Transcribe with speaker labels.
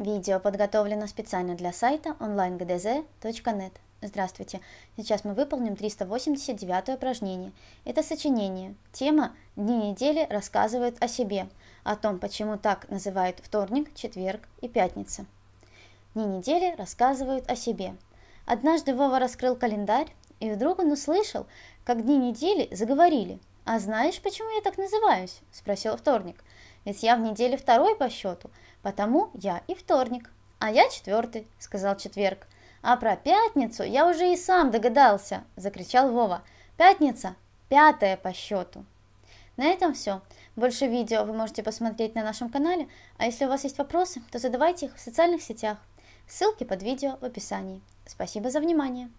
Speaker 1: Видео подготовлено специально для сайта onlinegdz.net. Здравствуйте! Сейчас мы выполним 389 упражнение. Это сочинение. Тема «Дни недели рассказывают о себе», о том, почему так называют вторник, четверг и пятница. Дни недели рассказывают о себе. Однажды Вова раскрыл календарь, и вдруг он услышал, как дни недели заговорили. «А знаешь, почему я так называюсь?» – спросил вторник. «Ведь я в неделе второй по счету – Потому я и вторник, а я четвертый, сказал четверг. А про пятницу я уже и сам догадался, закричал Вова. Пятница пятая по счету. На этом все. Больше видео вы можете посмотреть на нашем канале, а если у вас есть вопросы, то задавайте их в социальных сетях. Ссылки под видео в описании. Спасибо за внимание!